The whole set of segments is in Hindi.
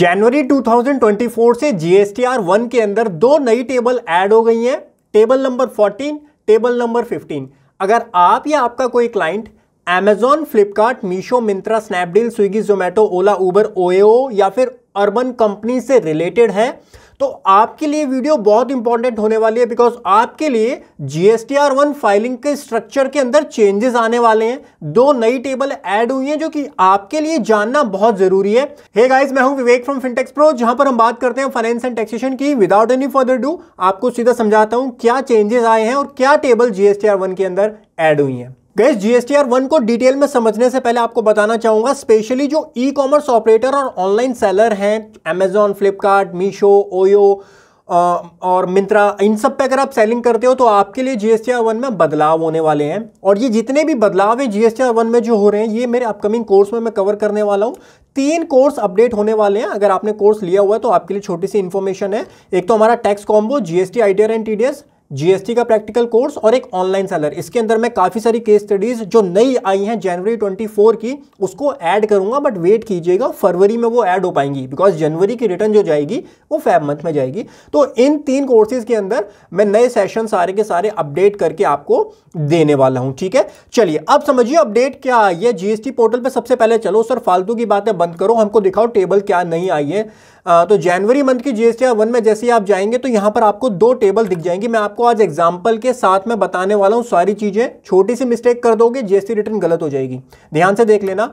जनवरी 2024 से जीएसटीआर वन के अंदर दो नई टेबल ऐड हो गई हैं टेबल नंबर 14 टेबल नंबर 15 अगर आप या आपका कोई client Amazon Flipkart Meesho Myntra Snapdeal Swiggy Zomato Ola Uber OYO या फिर अर्बन कंपनी से रिलेटेड है तो आपके लिए वीडियो बहुत इंपॉर्टेंट होने वाली है बिकॉज आपके लिए जीएसटीआर वन फाइलिंग के स्ट्रक्चर के अंदर चेंजेस आने वाले हैं दो नई टेबल ऐड हुई हैं जो कि आपके लिए जानना बहुत जरूरी है हे hey गाइस मैं हूं विवेक फ्रॉम फिनटेक्स प्रो जहां पर हम बात करते हैं फाइनेंस एंड टैक्सेशन की विदाउट एनी फर्दर डू आपको सीधा समझाता हूं क्या चेंजेस आए हैं और क्या टेबल जीएसटीआर वन के अंदर एड हुई है गैस जी वन को डिटेल में समझने से पहले आपको बताना चाहूंगा स्पेशली जो ई कॉमर्स ऑपरेटर और ऑनलाइन सेलर हैं अमेजॉन फ्लिपकार्ट मीशो ओयो और मिंत्रा इन सब पे अगर आप सेलिंग करते हो तो आपके लिए जीएसटी आर वन में बदलाव होने वाले हैं और ये जितने भी बदलाव हैं जीएसटी आर वन में जो हो रहे हैं ये मेरे अपकमिंग कोर्स में मैं कवर करने वाला हूँ तीन कोर्स अपडेट होने वाले हैं अगर आपने कोर्स लिया हुआ है तो आपके लिए छोटी सी इन्फॉर्मेशन है एक तो हमारा tax combo G S T R and T D S GST का प्रैक्टिकल कोर्स और एक ऑनलाइन सेलर इसके अंदर मैं काफ़ी सारी केस स्टडीज़ जो नई आई हैं जनवरी 24 की उसको ऐड करूंगा बट वेट कीजिएगा फरवरी में वो ऐड हो पाएंगी बिकॉज जनवरी की रिटर्न जो जाएगी वो फैब मंथ में जाएगी तो इन तीन कोर्सेज के अंदर मैं नए सेशन सारे के सारे अपडेट करके आपको देने वाला हूँ ठीक है चलिए अब समझिए अपडेट क्या आई है जीएसटी पोर्टल पर सबसे पहले चलो सर फालतू की बातें बंद करो हमको दिखाओ टेबल क्या नहीं आई है तो जनवरी मंथ की जीएसटी वन में जैसे आप जाएंगे तो यहां पर आपको दो टेबल दिख जाएंगे मैं आपको आपको आज एग्जाम्पल के साथ में बताने वाला हूँ सारी चीज़ें छोटी सी मिस्टेक कर दोगे जीएसटी रिटर्न गलत हो जाएगी ध्यान से देख लेना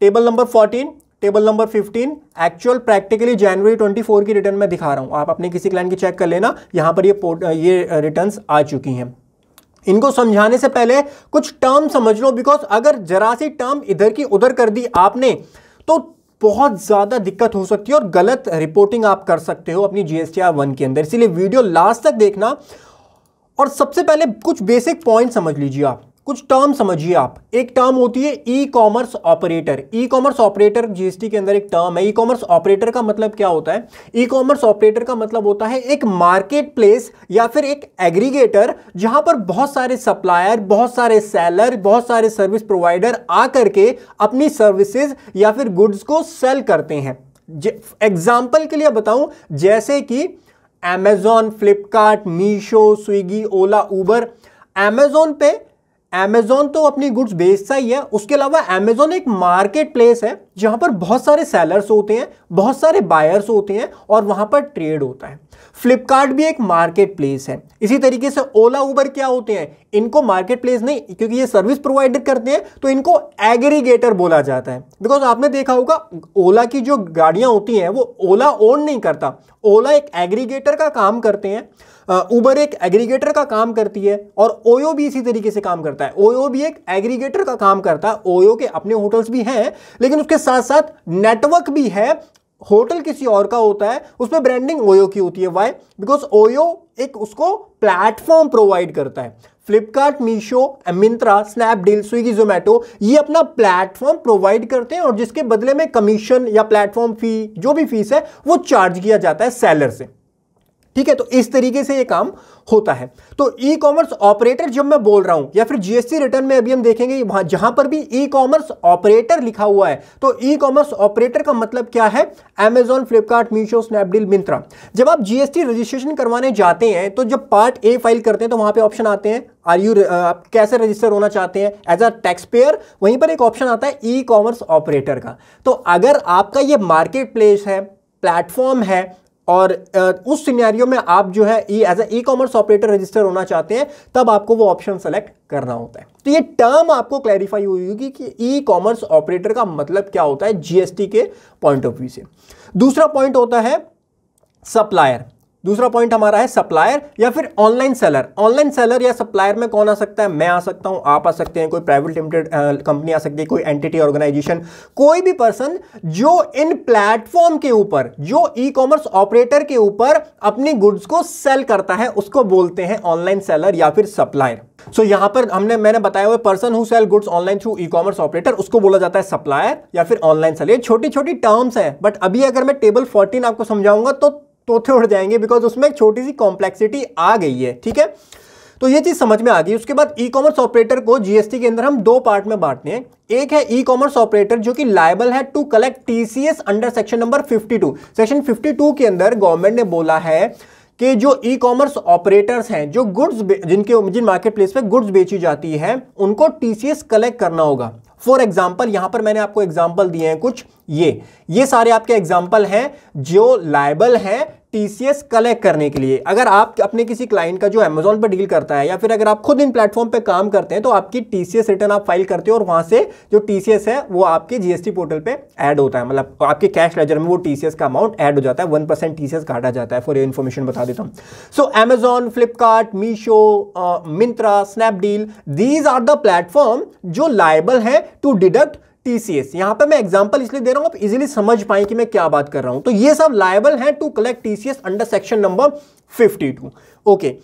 table number fourteen table number 15 actual practically जनवरी 24 की रिटर्न में दिखा रहा हूं आप अपने किसी क्लाइंट की चेक कर लेना यहां पर ये ये रिटर्न्स आ चुकी हैं इनको समझाने से पहले कुछ टर्म समझ लो बिकॉज अगर जरा सी टर्म इधर की उधर कर दी आपने तो बहुत ज़्यादा दिक्कत हो सकती है और गलत रिपोर्टिंग आप कर सकते हो अपनी जीएसटी आर वन के अंदर इसीलिए वीडियो लास्ट तक देखना और सबसे पहले कुछ बेसिक पॉइंट समझ लीजिए आप कुछ टर्म समझिए आप एक टर्म होती है e commerce operator e commerce operator GST के अंदर एक टर्म है ई कॉमर्स ऑपरेटर का मतलब क्या होता है ई कॉमर्स ऑपरेटर का मतलब होता है एक मार्केट प्लेस या फिर एक एग्रीगेटर जहां पर बहुत सारे सप्लायर बहुत सारे सेलर बहुत सारे सर्विस प्रोवाइडर आ करके अपनी सर्विसेज या फिर गुड्स को सेल करते हैं एग्जाम्पल के लिए बताऊं जैसे कि Amazon Flipkart Meesho Swiggy Ola Uber Amazon पे अमेजोन तो अपनी गुड्स बेचता ही है उसके अलावा अमेजोन एक मार्केट प्लेस है जहां पर बहुत सारे सेलर्स होते हैं बहुत सारे बायर्स होते हैं और वहां पर ट्रेड होता है फ्लिपकार्ट भी एक मार्केट प्लेस है इसी तरीके से ओला उबर क्या होते हैं इनको मार्केट प्लेस नहीं क्योंकि ये सर्विस प्रोवाइडर करते हैं तो इनको एग्रीगेटर बोला जाता है बिकॉज आपने देखा होगा ओला की जो गाड़ियां होती हैं वो ओला ओन नहीं करता ओला एक एग्रीगेटर का काम करते हैं ऊबर एक एग्रीगेटर का काम करती है और ओयो भी इसी तरीके से काम करता है ओयो भी एक एग्रीगेटर का काम करता है ओयो के अपने होटल्स भी हैं लेकिन उसके साथ साथ नेटवर्क भी है होटल किसी और का होता है उसमें ब्रांडिंग ओयो की होती है वाई बिकॉज ओयो एक उसको प्लेटफॉर्म प्रोवाइड करता है फ्लिपकार्ट मीशो मिंत्रा स्नैपडील स्विगी जोमेटो ये अपना प्लेटफॉर्म प्रोवाइड करते हैं और जिसके बदले में कमीशन या प्लेटफॉर्म फी जो भी फीस है वो चार्ज किया जाता है सेलर से ठीक है तो इस तरीके से ये काम होता है तो ई कॉमर्स ऑपरेटर जब मैं बोल रहा हूं या फिर जीएसटी रिटर्न में अभी हम देखेंगे जहां पर भी ई कॉमर्स ऑपरेटर लिखा हुआ है तो ई कॉमर्स ऑपरेटर का मतलब क्या है अमेजॉन फ्लिपकार्ट मीशो स्नैपडील मिंत्रा जब आप जीएसटी रजिस्ट्रेशन करवाने जाते हैं तो जब पार्ट ए फाइल करते हैं तो वहां पर ऑप्शन आते हैं आर यू आप कैसे रजिस्टर होना चाहते हैं एज अ टैक्स पेयर वहीं पर एक ऑप्शन आता है ई कॉमर्स ऑपरेटर का तो अगर आपका ये मार्केट प्लेस है प्लेटफॉर्म है और उस सिनेरियो में आप जो है e as a e commerce operator register होना चाहते हैं तब आपको वो ऑप्शन सेलेक्ट करना होता है तो ये टर्म आपको क्लैरिफाई हुई होगी कि ई कॉमर्स ऑपरेटर का मतलब क्या होता है जीएसटी के पॉइंट ऑफ व्यू से दूसरा पॉइंट होता है सप्लायर दूसरा पॉइंट हमारा है सप्लायर या फिर ऑनलाइन सेलर ऑनलाइन सेलर या सप्लायर में कौन आ सकता है मैं आ सकता हूं आप आ सकते हैं कोई प्राइवेट लिमिटेड कंपनी आ सकती है कोई एंटिटी ऑर्गेनाइजेशन कोई भी पर्सन जो इन प्लेटफॉर्म के ऊपर जो ई कॉमर्स ऑपरेटर के ऊपर अपनी गुड्स को सेल करता है उसको बोलते हैं ऑनलाइन सेलर या फिर सप्लायर सो so, यहां पर हमने मैंने बताया हुआ person who sell goods online through e commerce operator उसको बोला जाता है सप्लायर या फिर ऑनलाइन सेलर ये छोटी छोटी टर्म्स हैं बट अभी अगर मैं टेबल 14 आपको समझाऊंगा तो तोते उड़ जाएंगे बिकॉज उसमें एक छोटी सी कॉम्प्लेक्सिटी आ गई है ठीक है तो ये चीज़ समझ में आ गई उसके बाद ई कॉमर्स ऑपरेटर को जीएसटी के अंदर हम दो पार्ट में बांटते हैं एक है ई कॉमर्स ऑपरेटर जो कि लायबल है to collect TCS under section number 52 section 52 के अंदर गवर्नमेंट ने बोला है कि जो ई कॉमर्स ऑपरेटर्स हैं जो गुड्स जिनके जिन मार्केट प्लेस पर गुड्स बेची जाती है उनको टीसीएस कलेक्ट करना होगा फॉर एग्जाम्पल यहां पर मैंने आपको एग्जाम्पल दिए हैं कुछ ये ये सारे आपके एग्जाम्पल हैं जो लाइबल हैं टीसीएस कलेक्ट करने के लिए अगर आप अपने किसी क्लाइंट का जो अमेजोन पर डील करता है या फिर अगर आप खुद इन प्लेटफॉर्म पे काम करते हैं तो आपकी सी रिटर्न आप फाइल करते हो और वहां से जो टीसीएस है वो आपके जीएसटी पोर्टल पे ऐड होता है मतलब आपके कैश लेजर में वो टीसीएस का अमाउंट ऐड हो जाता है वन परसेंट टीसीएस काटा जाता है फॉर ये इन्फॉर्मेशन बता देता हूँ so Amazon Flipkart Meesho Myntra Snapdeal these are the platform जो लाइबल है टू डिडक्ट टीसीएस यहां पे मैं एग्जांपल इसलिए दे रहा हूं आप इजीली समझ पाए कि मैं क्या बात कर रहा हूं तो ये सब लायबल हैं to collect TCS under section number 52 okay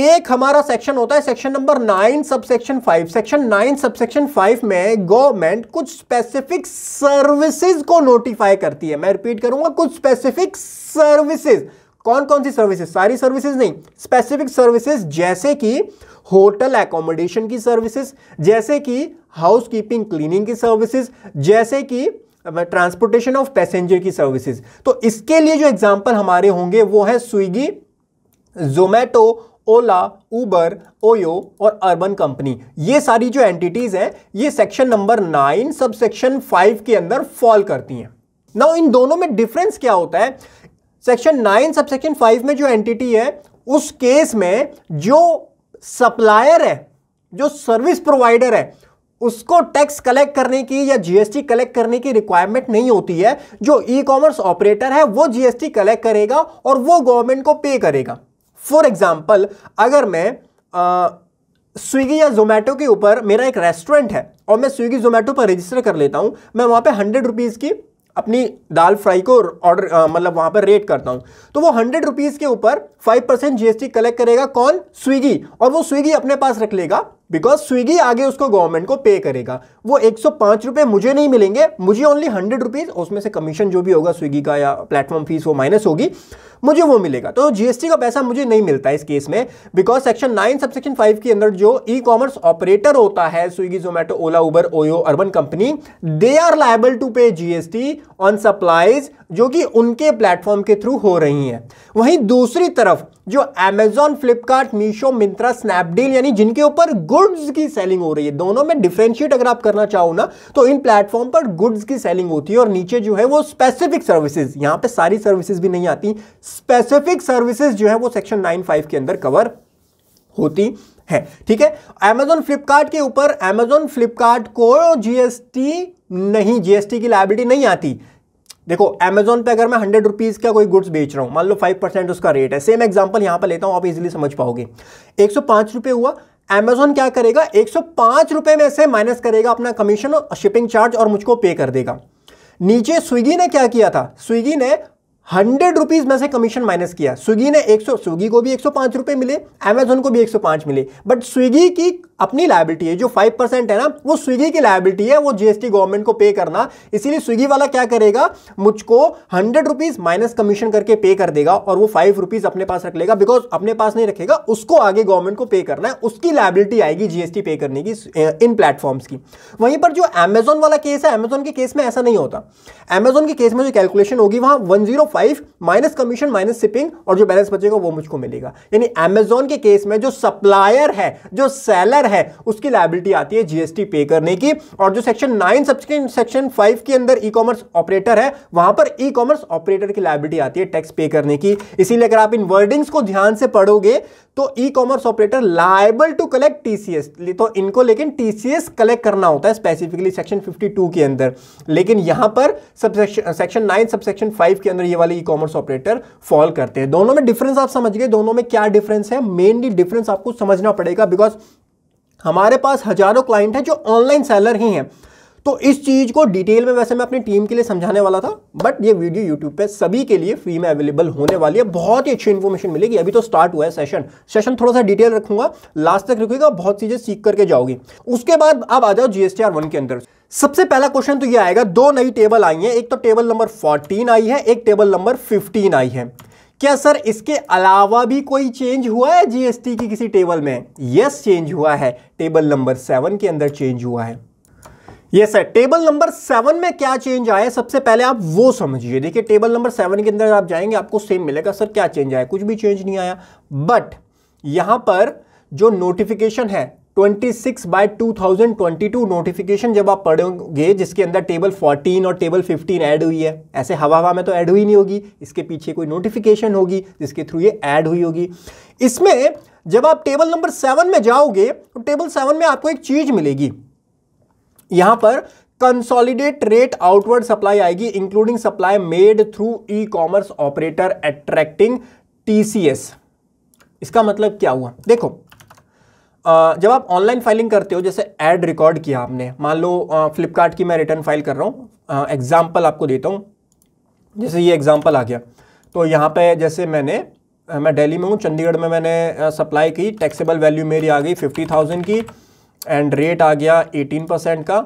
एक हमारा सेक्शन होता है section number nine sub section five section nine sub section five में गवर्नमेंट कुछ स्पेसिफिक सर्विसेज को नोटिफाई करती है मैं रिपीट करूंगा कुछ स्पेसिफिक सर्विसेज कौन कौन सी सर्विसेज सारी सर्विसेज नहीं स्पेसिफिक सर्विसेज जैसे कि होटल एकोमोडेशन की सर्विसेज जैसे कि हाउस कीपिंग क्लीनिंग की सर्विसेज जैसे कि ट्रांसपोर्टेशन ऑफ पैसेंजर की सर्विसेज तो इसके लिए जो एग्जाम्पल हमारे होंगे वो है स्विगी जोमेटो ओला उबर ओयो और अर्बन कंपनी ये सारी जो एंटिटीज़ हैं ये section number nine sub section five के अंदर फॉल करती हैं ना इन दोनों में डिफरेंस क्या होता है section nine sub section five में जो एंटिटी है उस केस में जो सप्लायर है जो सर्विस प्रोवाइडर है उसको टैक्स कलेक्ट करने की या जीएसटी कलेक्ट करने की रिक्वायरमेंट नहीं होती है जो ई कॉमर्स ऑपरेटर है वो जीएसटी कलेक्ट करेगा और वो गवर्नमेंट को पे करेगा फॉर एग्जाम्पल अगर मैं स्विगी या जोमेटो के ऊपर मेरा एक रेस्टोरेंट है और मैं स्विगी जोमेटो पर रजिस्टर कर लेता हूँ मैं वहाँ पर हंड्रेड रुपीज़ की अपनी दाल फ्राई को ऑर्डर मतलब वहां पर रेट करता हूं तो वो हंड्रेड रुपीज़ के ऊपर फाइव परसेंट जीएसटी कलेक्ट करेगा कौन स्विगी और वो स्विगी अपने पास रख लेगा बिकॉज स्विगी आगे उसको गवर्नमेंट को पे करेगा वो एक सौ पांच रुपए मुझे नहीं मिलेंगे मुझे ओनली हंड्रेड रुपीज़ उसमें से कमीशन जो भी होगा स्विगी का या प्लेटफॉर्म फीस वो माइनस होगी मुझे वो मिलेगा तो जीएसटी का पैसा मुझे नहीं मिलता इस केस में because section nine sub section five के अंदर जो ई कॉमर्स ऑपरेटर होता है Swiggy Zomato Ola Uber Oyo urban company they are liable to pay GST on supplies जो कि उनके प्लेटफॉर्म के थ्रू हो रही हैं वहीं दूसरी तरफ जो एमेजॉन फ्लिपकार्ट मीशो मिंत्रा स्नैपडील यानी जिनके ऊपर गुड्स की सेलिंग हो रही है दोनों में डिफ्रेंशिएट अगर आप करना चाहो ना तो इन प्लेटफॉर्म पर गुड्स की सेलिंग होती है और नीचे जो है वो स्पेसिफिक सर्विसेज यहां पे सारी सर्विसेज भी नहीं आती स्पेसिफिक सर्विसेज जो है वो सेक्शन नाइन फाइव के अंदर कवर होती है ठीक है अमेजोन फ्लिपकार्ट के ऊपर एमेजोन फ्लिपकार्ट को जीएसटी नहीं जीएसटी की लाइबिलिटी नहीं आती देखो एमेजोन पे अगर मैं हंड्रेड रुपीज़ का कोई गुड्स बेच रहा हूं मान लो फाइव परसेंट उसका रेट है सेम एग्जाम्पल यहां पर लेता हूं आप इजीली समझ पाओगे एक सौ पांच रुपए हुआ एमेजोन क्या करेगा एक सौ पांच रुपए में से माइनस करेगा अपना कमीशन और शिपिंग चार्ज और मुझको पे कर देगा नीचे स्विगी ने क्या किया था स्विगी ने हंड्रेड रुपीज़ में से कमीशन माइनस किया स्विगी ने एक सौ स्विगी को भी एक सौ पांच रुपए मिले अमेजोन को भी एक सौ पांच मिले बट स्विगी की अपनी लाइबिलिटी है जो फाइव परसेंट है ना वो स्विगी की लाइबिलिटी है वो जीएसटी गवर्नमेंट को पे करना इसीलिए स्विगी वाला क्या करेगा मुझको हंड्रेड रुपीज माइनस कमीशन करके पे कर देगा और वो फाइव रुपीज अपने पास रख लेगा बिकॉज अपने पास नहीं रखेगा उसको आगे गवर्नमेंट को पे करना है उसकी लाइबिलिटी आएगी जीएसटी पे करने की इन प्लेटफॉर्म्स की वहीं पर जो एमेजोन वाला केस है एमेजोन के केस में ऐसा नहीं होता अमेजोन के केस में जो कैलकुलेशन होगी वहां one minus commission minus shipping और जो बैलेंस बचेगा वो मुझको मिलेगा यानी एमेजोन के केस में जो सप्लायर है जो सेलर है उसकी लाइबिलिटी आती है जीएसटी पे करने की और जो section nine subsequent section five के अंदर ई कॉमर्स ऑपरेटर है वहां पर ई कॉमर्स ऑपरेटर की लाइबिलिटी आती है टैक्स पे करने की इसीलिए अगर आप इन वर्डिंग्स को ध्यान से पढ़ोगे तो e commerce operator liable to collect TCS तो इनको लेकिन टीसीएस कलेक्ट करना होता है स्पेसिफिकली सेक्शन 52 के अंदर लेकिन यहां पर section nine sub section five के अंदर ये वाले ई कॉमर्स ऑपरेटर फॉल करते हैं दोनों में डिफरेंस आप समझ गए दोनों में क्या डिफरेंस है मेनली डिफरेंस आपको समझना पड़ेगा बिकॉज हमारे पास हजारों क्लाइंट हैं जो ऑनलाइन सेलर ही हैं तो इस चीज़ को डिटेल में वैसे मैं अपनी टीम के लिए समझाने वाला था बट ये वीडियो यूट्यूब पे सभी के लिए फ्री में अवेलेबल होने वाली है बहुत ही अच्छी इन्फॉर्मेशन मिलेगी अभी तो स्टार्ट हुआ है सेशन सेशन थोड़ा सा डिटेल रखूंगा लास्ट तक रखूंगा बहुत चीज़ें सीख करके जाओगी उसके बाद आप आ जाओ जीएसटीआर वन के अंदर सबसे पहला क्वेश्चन तो ये आएगा दो नई टेबल तो आई है एक तो टेबल नंबर फोर्टीन आई है एक टेबल नंबर फिफ्टीन आई है क्या सर इसके अलावा भी कोई चेंज हुआ है जीएसटी की किसी टेबल में यस चेंज हुआ है टेबल नंबर सेवन के अंदर चेंज हुआ है yes sir table number seven में क्या चेंज आया सबसे पहले आप वो समझिए देखिए टेबल नंबर सेवन के अंदर आप जाएंगे आपको सेम मिलेगा सर क्या चेंज आया कुछ भी चेंज नहीं आया बट यहां पर जो नोटिफिकेशन है twenty six by two thousand twenty two notification जब आप पढ़ोगे जिसके अंदर टेबल फोर्टीन और टेबल फिफ्टीन ऐड हुई है ऐसे हवा हवा में तो ऐड हुई नहीं होगी इसके पीछे कोई नोटिफिकेशन होगी जिसके थ्रू ये ऐड हुई होगी इसमें जब आप टेबल नंबर सेवन में जाओगे तो टेबल सेवन में आपको एक चीज़ मिलेगी यहां पर कंसोलिडेट रेट आउटवर्ड सप्लाई आएगी including supply made through e commerce operator attracting TCS इसका मतलब क्या हुआ देखो जब आप ऑनलाइन फाइलिंग करते हो जैसे एड रिकॉर्ड किया आपने मान लो फ्लिपकार्ट की मैं रिटर्न फाइल कर रहा हूँ एग्जाम्पल आपको देता हूँ जैसे ये एग्जाम्पल आ गया तो यहाँ पे जैसे मैंने मैं दिल्ली में हूँ चंडीगढ़ में मैंने सप्लाई की टैक्सेबल वैल्यू मेरी आ गई फिफ्टी थाउजेंड की एंड रेट आ गया एटीन परसेंट का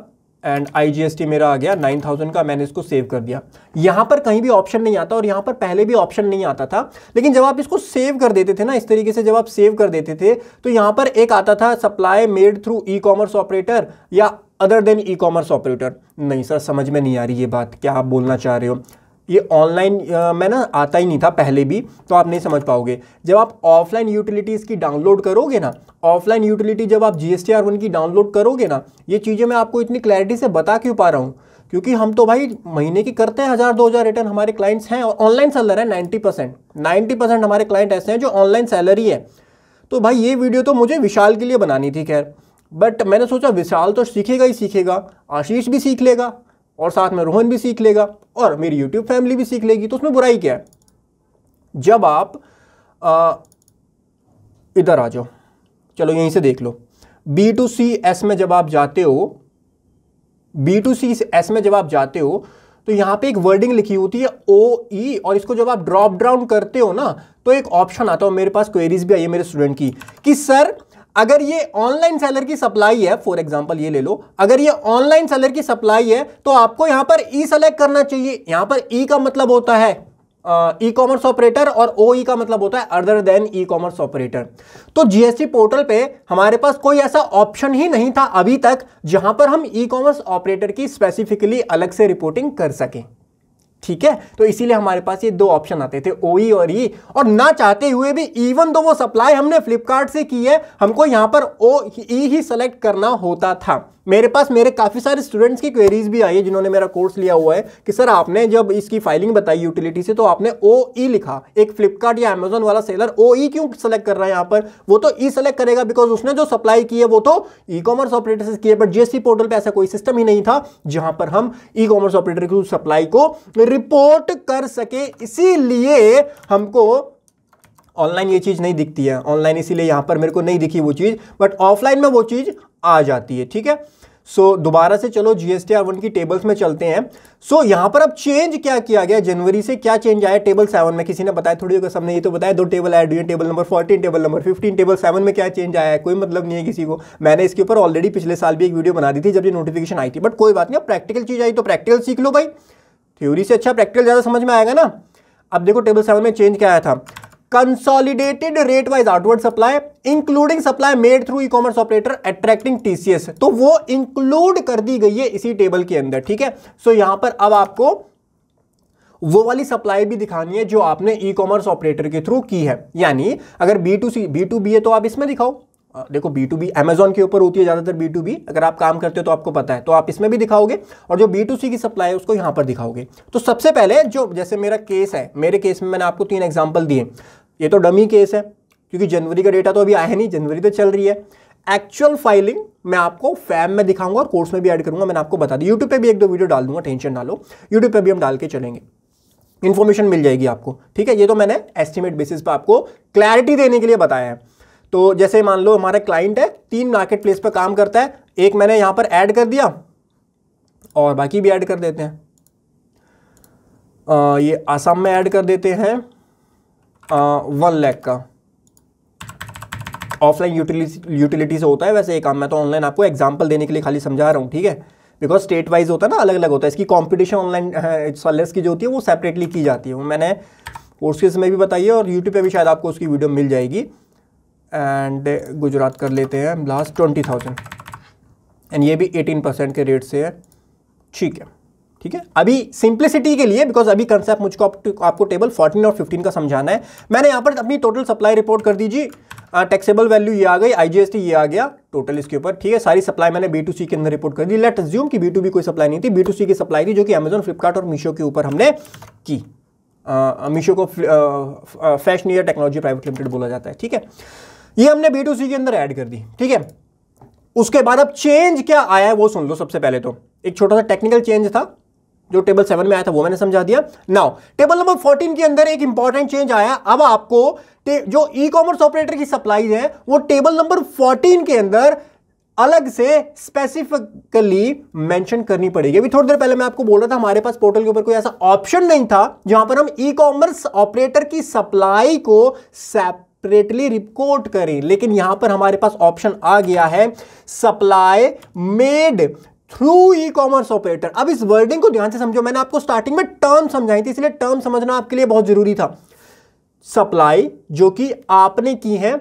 एंड आईजीएसटी मेरा आ गया 9000 का मैंने इसको सेव कर दिया यहाँ पर कहीं भी ऑप्शन नहीं आता और यहाँ पर पहले भी ऑप्शन नहीं आता था लेकिन जब आप इसको सेव कर देते थे ना इस तरीके से जब आप सेव कर देते थे तो यहाँ पर एक आता था supply made through e commerce operator या other than e commerce operator नहीं सर समझ में नहीं आ रही ये बात क्या आप बोलना चाह रहे हो ये ऑनलाइन में ना आता ही नहीं था पहले भी तो आप नहीं समझ पाओगे जब आप ऑफलाइन यूटिलिटीज़ की डाउनलोड करोगे ना ऑफलाइन यूटिलिटी जब आप जी एस की डाउनलोड करोगे ना ये चीज़ें मैं आपको इतनी क्लैरिटी से बता क्यों पा रहा हूँ क्योंकि हम तो भाई महीने की करते हैं हज़ार दो हज़ार रिटर्न हमारे क्लाइंट्स हैं और ऑनलाइन सैलर है नाइन्टी परसेंट नाइन्टी परसेंट हमारे क्लाइंट ऐसे हैं जो ऑनलाइन सैलरी है तो भाई ये वीडियो तो मुझे विशाल के लिए बनानी थी खैर बट मैंने सोचा विशाल तो सीखेगा ही सीखेगा आशीष भी सीख लेगा और साथ में रोहन भी सीख लेगा और मेरी यूट्यूब फैमिली भी सीख लेगी तो उसमें बुराई क्या है जब आप इधर आ जाओ चलो यहीं से देख लो बी टू सी एस में जब आप जाते हो बी टू सी एस में जब आप जाते हो तो यहां पे एक वर्डिंग लिखी होती है ओ ई e, और इसको जब आप ड्रॉप डाउन करते हो ना तो एक ऑप्शन आता हो मेरे पास क्वेरीज भी आई है मेरे स्टूडेंट की कि सर अगर ये ऑनलाइन सेलर की सप्लाई है फॉर एग्जाम्पल ये ले लो अगर ये ऑनलाइन सेलर की सप्लाई है तो आपको यहां पर ई e सेलेक्ट करना चाहिए यहां पर ई e का मतलब होता है ई कॉमर्स ऑपरेटर और ओ ई e का मतलब होता है other than e commerce operator तो जीएसटी पोर्टल पे हमारे पास कोई ऐसा ऑप्शन ही नहीं था अभी तक जहां पर हम ई कॉमर्स ऑपरेटर की स्पेसिफिकली अलग से रिपोर्टिंग कर सकें ठीक है तो इसीलिए हमारे पास ये दो ऑप्शन आते थे ओई e और ई e। और ना चाहते हुए भी इवन दो वो सप्लाई हमने फ्लिपकार्ट से की है हमको यहां पर ओ ई e ही सेलेक्ट करना होता था मेरे पास मेरे काफ़ी सारे स्टूडेंट्स की क्वेरीज भी आई है जिन्होंने मेरा कोर्स लिया हुआ है कि सर आपने जब इसकी फाइलिंग बताई यूटिलिटी से तो आपने ओ ई e लिखा एक फ्लिपकार्ट या अमेजोन वाला सेलर ओ ई क्यों सेलेक्ट कर रहा है यहाँ पर वो तो ई e सेलेक्ट करेगा बिकॉज उसने जो सप्लाई की है वो तो ई कॉमर्स ऑपरेटर से किए बट जीएससी पोर्टल पर ऐसा कोई सिस्टम ही नहीं था जहां पर हम ई कॉमर्स ऑपरेटर की सप्लाई को रिपोर्ट कर सके इसीलिए हमको ऑनलाइन ये चीज़ नहीं दिखती है ऑनलाइन इसीलिए यहाँ पर मेरे को नहीं दिखी वो चीज़ बट ऑफलाइन में वो चीज़ आ जाती है ठीक है सो so, दोबारा से चलो जी एस की टेबल्स में चलते हैं सो so, यहाँ पर अब चेंज क्या किया गया जनवरी से क्या चेंज आया टेबल सेवन में किसी ने बताया थोड़ी होगा सबने ये तो बताया दो table added table number fourteen table number fifteen table seven में क्या चेंज आया है कोई मतलब नहीं है किसी को मैंने इसके ऊपर ऑलरेडी पिछले साल भी एक वीडियो बना दी थी जब ये नोटिफिकेशन आई थी बट कोई बात नहीं प्रैक्टिकल चीज़ आई तो प्रैक्टिकल सीख लो भाई थ्योरी से अच्छा प्रैक्टिकल ज़्यादा समझ में आएगा ना अब देखो टेबल सेवन में चेंज क्या आया था consolidated rate wise outward supply including supply made through e commerce operator attracting TCS तो वो इंक्लूड कर दी गई है इसी टेबल के अंदर ठीक है सो so, यहां पर अब आपको वो वाली सप्लाई भी दिखानी है जो आपने ई कॉमर्स ऑपरेटर के थ्रू की है यानी अगर B to C B to B है तो आप इसमें दिखाओ देखो बी टू बी अमेजोन के ऊपर होती है ज़्यादातर बी टू बी अगर आप काम करते हो तो आपको पता है तो आप इसमें भी दिखाओगे और जो बी टू सी की सप्लाई है उसको यहां पर दिखाओगे तो सबसे पहले जो जैसे मेरा केस है मेरे केस में मैंने आपको तीन एग्जाम्पल दिए ये तो डमी केस है क्योंकि जनवरी का डेटा तो अभी आया नहीं जनवरी तो चल रही है एक्चुअल फाइलिंग मैं आपको फैम में दिखाऊंगा और कोर्स में भी ऐड करूंगा मैंने आपको बता दी यूट्यूब पे भी एक दो वीडियो डाल दूंगा टेंशन ना लो यूट्यूब पे भी हम डाल के चलेंगे इन्फॉर्मेशन मिल जाएगी आपको ठीक है ये तो मैंने एस्टिमेट बेसिस पर आपको क्लैरिटी देने के लिए बताया है तो जैसे मान लो हमारा क्लाइंट है तीन मार्केट प्लेस पर काम करता है एक मैंने यहाँ पर ऐड कर दिया और बाकी भी ऐड कर देते हैं आ, ये आसाम में ऐड कर देते हैं वन लैख का ऑफलाइन यूटिलिटी यूटिलिटी से होता है वैसे ये काम मैं तो ऑनलाइन आपको एग्जाम्पल देने के लिए खाली समझा रहा हूँ ठीक है बिकॉज स्टेट वाइज होता है ना अलग अलग होता है इसकी कॉम्पिटिशन ऑनलाइन सलेस की जो होती है वो सेपरेटली की जाती है वो मैंने कोर्सेज में भी बताई है और यूट्यूब पर भी शायद आपको उसकी वीडियो मिल जाएगी एंड गुजरात कर लेते हैं लास्ट ट्वेंटी थाउजेंड एंड ये भी एटीन परसेंट के रेट से है ठीक है ठीक है अभी सिंप्लिसिटी के लिए बिकॉज अभी कंसेप्ट मुझको आप, आपको टेबल 14 और 15 का समझाना है मैंने यहाँ पर अपनी टोटल सप्लाई रिपोर्ट कर दीजिए टैक्सेबल वैल्यू ये आ गई आईजीएसटी ये आ गया टोटल इसके ऊपर ठीक है सारी सप्लाई मैंने बी टू सी के अंदर रिपोर्ट कर दी लेट ज्यूम की बी टू बी कोई सप्लाई नहीं थी बी टू सी की सप्लाई थी जो कि अमेजोन फ्लिपकार्ट और मीशो के ऊपर हमने की मीशो को Fashnear technology private limited बोला जाता है ठीक है ये हमने बी टू सी के अंदर ऐड कर दी ठीक है उसके बाद अब चेंज क्या आया है वो सुन लो सबसे पहले तो एक छोटा सा टेक्निकल चेंज था जो टेबल सेवन में आया था वो मैंने समझा दिया नाउ टेबल नंबर फोर्टीन के अंदर एक इंपॉर्टेंट चेंज आया अब आपको जो ई कॉमर्स ऑपरेटर की सप्लाईज है वो टेबल नंबर फोर्टीन के अंदर अलग से स्पेसिफिकली मेंशन करनी पड़ेगी अभी थोड़ी देर पहले मैं आपको बोल रहा था हमारे पास पोर्टल के ऊपर कोई ऐसा ऑप्शन नहीं था जहां पर हम ई कॉमर्स ऑपरेटर की सप्लाई को सेपरेटली रिपोर्ट करें लेकिन यहां पर हमारे पास ऑप्शन आ गया है supply made through e commerce operator अब इस वर्डिंग को ध्यान से समझो मैंने आपको स्टार्टिंग में टर्म समझाई थी इसलिए टर्म समझना आपके लिए बहुत जरूरी था सप्लाई जो कि आपने की है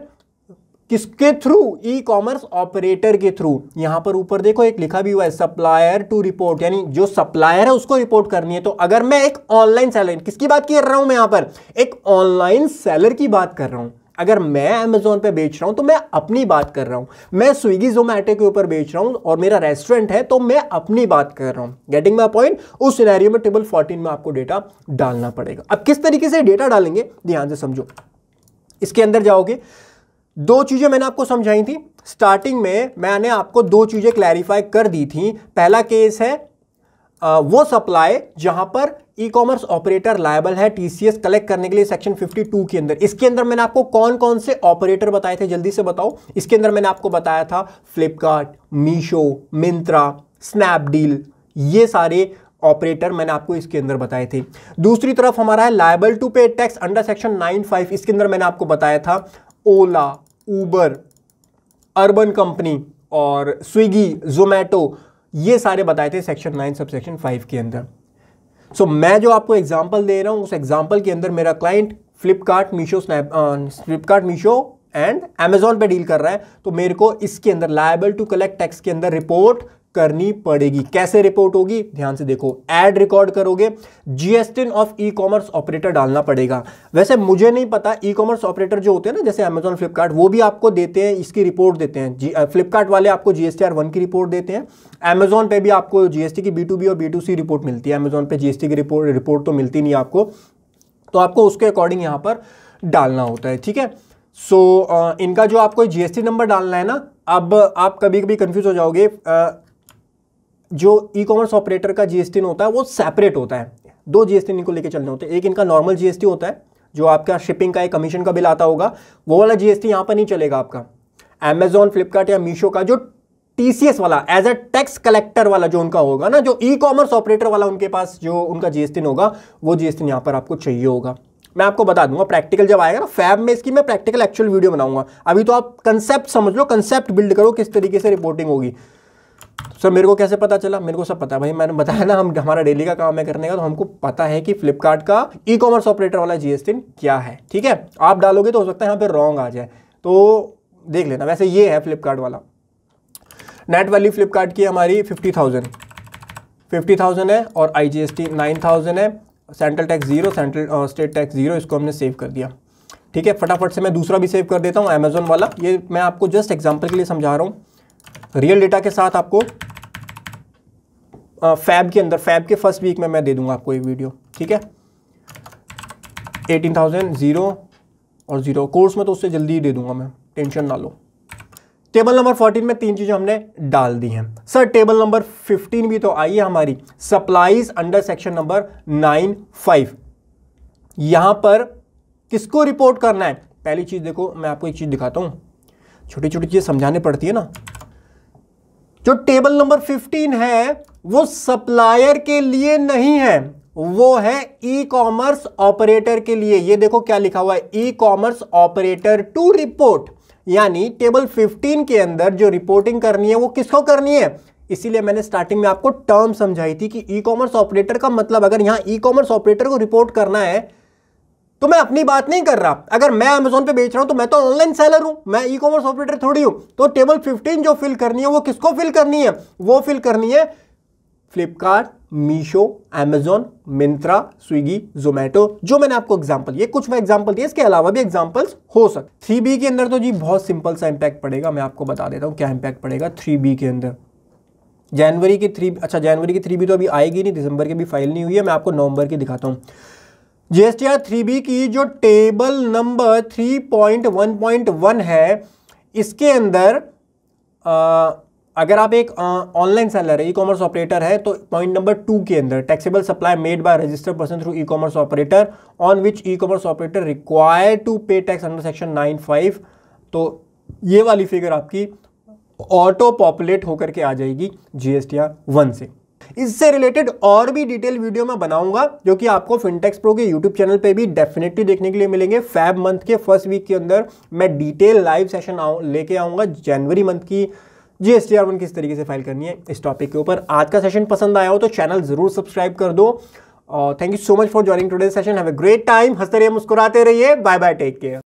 किसके थ्रू ई कॉमर्स ऑपरेटर के थ्रू यहां पर ऊपर देखो एक लिखा भी हुआ है सप्लायर टू रिपोर्ट यानी जो सप्लायर है उसको रिपोर्ट करनी है तो अगर मैं एक ऑनलाइन सेलर किसकी बात कर रहा हूं मैं यहां पर एक ऑनलाइन सेलर की बात कर रहा हूं अगर मैं अमेजोन पे बेच रहा हूं तो मैं अपनी बात कर रहा हूं मैं स्विगी जोमेटो के ऊपर बेच रहा हूं और मेरा रेस्टोरेंट है तो मैं अपनी बात कर रहा हूं गेटिंग माई पॉइंट उस सिनेरियो में टेबल 14 में आपको डेटा डालना पड़ेगा अब किस तरीके से डेटा डालेंगे ध्यान से समझो इसके अंदर जाओगे दो चीज़ें मैंने आपको समझाई थी स्टार्टिंग में मैंने आपको दो चीज़ें क्लैरिफाई कर दी थी पहला केस है वो सप्लाई जहां पर ई कॉमर्स ऑपरेटर लायबल है टीसीएस कलेक्ट करने के लिए सेक्शन 52 के अंदर इसके अंदर मैंने आपको कौन कौन से ऑपरेटर बताए थे जल्दी से बताओ इसके अंदर मैंने आपको बताया था फ्लिपकार्ट मीशो मिंत्रा स्नैपडील ये सारे ऑपरेटर मैंने आपको इसके अंदर बताए थे दूसरी तरफ हमारा है liable to pay tax under section nine इसके अंदर मैंने आपको बताया था ओला ऊबर अर्बन कंपनी और स्विगी जोमेटो ये सारे बताए थे सेक्शन नाइन सब सेक्शन के अंदर सो so, मैं जो आपको एग्जाम्पल दे रहा हूँ उस एग्जाम्पल के अंदर मेरा client Flipkart Meesho snap Flipkart Meesho and Amazon पे डील कर रहा है तो मेरे को इसके अंदर लाइबल टू कलेक्ट टैक्स के अंदर रिपोर्ट करनी पड़ेगी कैसे रिपोर्ट होगी ध्यान से देखो एड रिकॉर्ड करोगे GST of e commerce operator डालना पड़ेगा वैसे मुझे नहीं पता ई कॉमर्स ऑपरेटर जो होते हैं ना जैसे अमेजोन फ्लिपकार्ट वो भी आपको देते हैं इसकी रिपोर्ट देते हैं फ्लिपकार्ट वाले आपको जीएसटी आर वन की रिपोर्ट देते हैं अमेजोन पे भी आपको जीएसटी की बी टू बी और बी टू सी रिपोर्ट मिलती है अमेजोन पे जीएसटी की रिपोर्ट रिपोर्ट तो मिलती नहीं आपको तो आपको उसके अकॉर्डिंग यहां पर डालना होता है ठीक है सो so, uh, इनका जो आपको जीएसटी नंबर डालना है ना अब आप कभी कभी कंफ्यूज हो जाओगे uh, जो ई कॉमर्स ऑपरेटर का जीएसटी होता है वो सेपरेट होता है दो जीएसटी इनको लेके चलने होते हैं एक इनका नॉर्मल जीएसटी होता है जो आपका शिपिंग का एक कमीशन का बिल आता होगा वो वाला जीएसटी यहां पर नहीं चलेगा आपका एमेजॉन फ्लिपकार्ट या मीशो का जो टीसीएस वाला एज अ टैक्स कलेक्टर वाला जो उनका होगा ना जो ई कॉमर्स ऑपरेटर वाला उनके पास जो उनका जीएसटी होगा वो जीएसटी यहां पर आपको चाहिए होगा मैं आपको बता दूंगा प्रैक्टिकल जब आएगा ना फैब में इसकी मैं प्रैक्टिकल एक्चुअल वीडियो बनाऊंगा अभी तो आप कंसेप्ट समझ लो कंसेप्ट बिल्ड करो किस तरीके से रिपोर्टिंग होगी सर मेरे को कैसे पता चला मेरे को सब पता भाई मैंने बताया ना हम हमारा डेली का काम है करने का तो हमको पता है कि फ्लिपकार्ट का ई कॉमर्स ऑपरेटर वाला जीएसटी क्या है ठीक है आप डालोगे तो हो सकता है यहाँ पे रॉन्ग आ जाए तो देख लेना वैसे ये है फ्लिपकार्ट वाला नेट वैल्यू फ्लिपकार्ट की हमारी फिफ्टी थाउजेंड फिफ्टी थाउजेंड है और I G S T nine thousand है central tax zero central state tax zero इसको हमने सेव कर दिया ठीक है फटाफट से मैं दूसरा भी सेव कर देता हूँ अमेजोन वाला ये मैं आपको जस्ट एग्जाम्पल के लिए समझा रहा हूँ रियल डेटा के साथ आपको फैब के अंदर फैब के फर्स्ट वीक में मैं दे दूंगा आपको एक वीडियो ठीक है एटीन थाउजेंड ज़ीरो और ज़ीरो कोर्स में तो उससे जल्दी ही दे दूंगा मैं टेंशन ना लो टेबल नंबर 14 में तीन चीज़ें हमने डाल दी हैं सर टेबल नंबर 15 भी तो आई है हमारी supplies under section number nine five यहां पर किसको रिपोर्ट करना है पहली चीज़ देखो मैं आपको एक चीज़ दिखाता हूं छोटी छोटी चीज़ें समझाने पड़ती है ना जो टेबल नंबर 15 है वो सप्लायर के लिए नहीं है वो है ई कॉमर्स ऑपरेटर के लिए ये देखो क्या लिखा हुआ है e commerce operator to report यानी टेबल 15 के अंदर जो रिपोर्टिंग करनी है वो किसको करनी है इसीलिए मैंने स्टार्टिंग में आपको टर्म समझाई थी कि ई कॉमर्स ऑपरेटर का मतलब अगर यहां ई कॉमर्स ऑपरेटर को रिपोर्ट करना है तो मैं अपनी बात नहीं कर रहा अगर मैं अमेजोन पे बेच रहा हूं तो मैं तो ऑनलाइन सेलर हूं मैं ई कॉमर्स ऑपरेटर थोड़ी हूं तो टेबल फिफ्टीन जो फिल करनी है वो किसको फिल करनी है वो फिल करनी है फ्लिपकार्ट मीशो अमेजोन मिंत्रा स्विगी जोमेटो जो मैंने आपको एग्जाम्पल ये कुछ मैं एग्जाम्पल दिए इसके अलावा भी एग्जाम्पल्स हो सकते थ्री बी के अंदर तो जी बहुत सिंपल सा इंपैक्ट पड़ेगा मैं आपको बता देता हूँ क्या इंपैक्ट पड़ेगा थ्री बी के अंदर जनवरी की थ्री अच्छा जनवरी की थ्री बी तो अभी आएगी नहीं दिसंबर की भी फाइल नहीं हुई है मैं आपको नवंबर की दिखाता हूँ जीएसटीआर आर थ्री बी की जो table number three point one point one है इसके अंदर आ, अगर आप एक ऑनलाइन सेलर है ई कॉमर्स ऑपरेटर है तो पॉइंट नंबर टू के अंदर taxable supply made by registered person through e commerce operator on which e commerce operator require to pay tax under section nine five तो ये वाली फिगर आपकी ऑटो पॉपुलेट होकर के आ जाएगी जीएसटीआर वन से इससे रिलेटेड और भी डिटेल वीडियो मैं बनाऊंगा जो कि आपको फिनटेक्स प्रो के यूट्यूब चैनल पर भी डेफिनेटली देखने के लिए मिलेंगे फैब मंथ के फर्स्ट वीक के अंदर मैं डिटेल लाइव सेशन लेके आऊंगा जनवरी मंथ की जी एस टी वन किस तरीके से फाइल करनी है इस टॉपिक के ऊपर आज का सेशन पसंद आया हो तो चैनल जरूर सब्सक्राइब कर दो thank you so much for joining today session have a great time हंसते रहिए मुस्कुराते रहिए बाय बाय टेक केयर